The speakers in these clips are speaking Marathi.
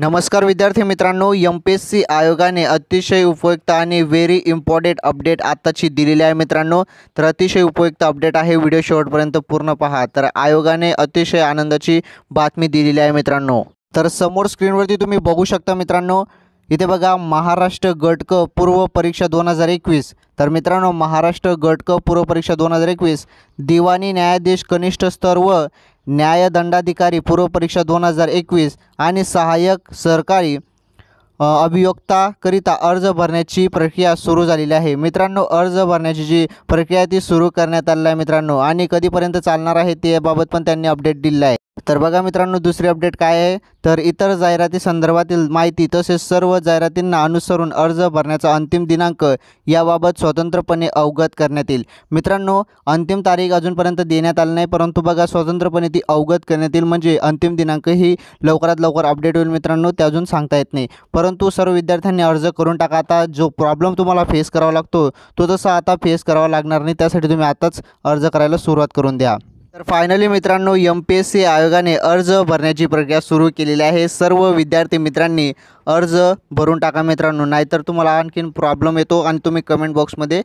नमस्कार विद्यार्थी मित्रांनो एम पी एस सी आयोगाने अतिशय उपयुक्त आणि व्हेरी इम्पॉर्टंट अपडेट आत्ताची दिलेली आहे मित्रांनो तर अतिशय उपयुक्त अपडेट आहे व्हिडिओ शेवटपर्यंत पूर्ण पहा तर आयोगाने अतिशय आनंदाची बातमी दिलेली आहे मित्रांनो तर समोर स्क्रीनवरती तुम्ही बघू शकता मित्रांनो इथे बघा महाराष्ट्र गटक पूर्व परीक्षा दोन हजार एकवीस तर मित्रांनो महाराष्ट्र गटक पूर्व परीक्षा दोन हजार एकवीस दिवाणी न्यायाधीश कनिष्ठ स्तर व न्यायदंडाधिकारी पूर्वपरीक्षा दोन हजार एकवीस आणि सहाय्यक सरकारी करिता अर्ज भरण्याची प्रक्रिया सुरू झालेली आहे मित्रांनो अर्ज भरण्याची जी प्रक्रिया ती सुरू करण्यात आली आहे मित्रांनो आणि कधीपर्यंत चालणार आहे ते याबाबत पण त्यांनी अपडेट दिलं आहे तर बघा मित्रांनो दुसरी अपडेट काय आहे तर इतर जाहिराती संदर्भातील माहिती तसेच सर्व जाहिरातींना अनुसरून अर्ज भरण्याचा अंतिम दिनांक याबाबत स्वतंत्रपणे अवगत करण्यात येईल मित्रांनो अंतिम तारीख अजूनपर्यंत देण्यात आली नाही परंतु बघा स्वतंत्रपणे ती अवगत करण्यात येईल म्हणजे अंतिम दिनांक ही लवकरात लवकर अपडेट होईल मित्रांनो ते अजून सांगता येत नाही परंतु सर्व विद्यार्थ्यांनी अर्ज करून टाका आता जो प्रॉब्लेम तुम्हाला फेस करावा लागतो तो तसा आता फेस करावा लागणार नाही त्यासाठी तुम्ही आताच अर्ज करायला सुरुवात करून द्या तर फायनली मित्रांनो एम पी एस सी आयोगाने अर्ज भरण्याची प्रक्रिया सुरू केलेली आहे सर्व विद्यार्थी मित्रांनी अर्ज भरून टाका मित्रांनो नाहीतर तुम्हाला आणखीन प्रॉब्लेम येतो आणि तुम्ही कमेंट बॉक्समध्ये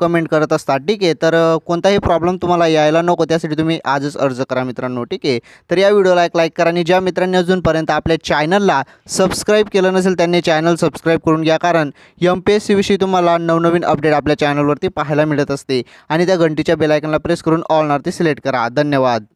कमेंट करत असता ठीक आहे तर कोणताही प्रॉब्लेम तुम्हाला यायला नको त्यासाठी तुम्ही आजच अर्ज करा मित्रांनो ठीक आहे तर या व्हिडिओला एक लाईक करा आणि ज्या मित्रांनी अजूनपर्यंत आपल्या चॅनलला सबस्क्राईब केलं नसेल त्यांनी चॅनल सबस्क्राईब करून घ्या कारण यम पी एस सीविषयी तुम्हाला नवनवीन अपडेट आपल्या चॅनलवरती पाहायला मिळत असते आणि त्या घंटीच्या बेलायकनला प्रेस करून ऑल नरती सिलेक्ट करा करा धन्यवाद